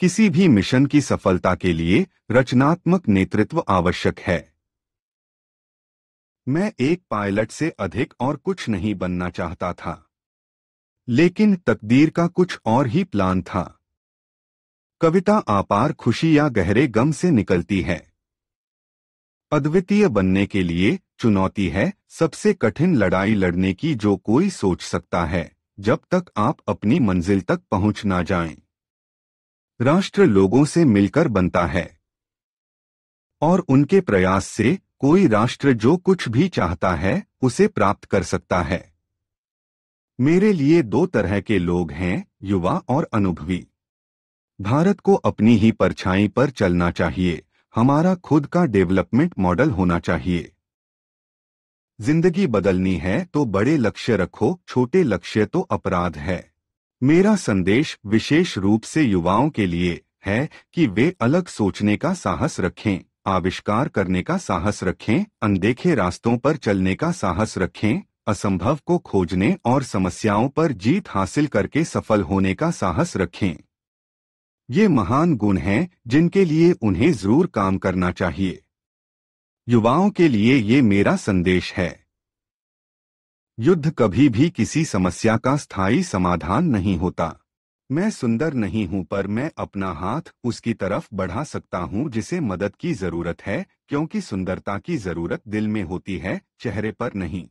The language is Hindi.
किसी भी मिशन की सफलता के लिए रचनात्मक नेतृत्व आवश्यक है मैं एक पायलट से अधिक और कुछ नहीं बनना चाहता था लेकिन तकदीर का कुछ और ही प्लान था कविता आपार खुशी या गहरे गम से निकलती है अद्वितीय बनने के लिए चुनौती है सबसे कठिन लड़ाई लड़ने की जो कोई सोच सकता है जब तक आप अपनी मंजिल तक पहुंच ना जाएं। राष्ट्र लोगों से मिलकर बनता है और उनके प्रयास से कोई राष्ट्र जो कुछ भी चाहता है उसे प्राप्त कर सकता है मेरे लिए दो तरह के लोग हैं युवा और अनुभवी भारत को अपनी ही परछाई पर चलना चाहिए हमारा खुद का डेवलपमेंट मॉडल होना चाहिए जिंदगी बदलनी है तो बड़े लक्ष्य रखो छोटे लक्ष्य तो अपराध है मेरा संदेश विशेष रूप से युवाओं के लिए है कि वे अलग सोचने का साहस रखें आविष्कार करने का साहस रखें अनदेखे रास्तों पर चलने का साहस रखें असंभव को खोजने और समस्याओं पर जीत हासिल करके सफल होने का साहस रखें ये महान गुण हैं जिनके लिए उन्हें जरूर काम करना चाहिए युवाओं के लिए ये मेरा संदेश है युद्ध कभी भी किसी समस्या का स्थायी समाधान नहीं होता मैं सुंदर नहीं हूं पर मैं अपना हाथ उसकी तरफ बढ़ा सकता हूं जिसे मदद की जरूरत है क्योंकि सुंदरता की जरूरत दिल में होती है चेहरे पर नहीं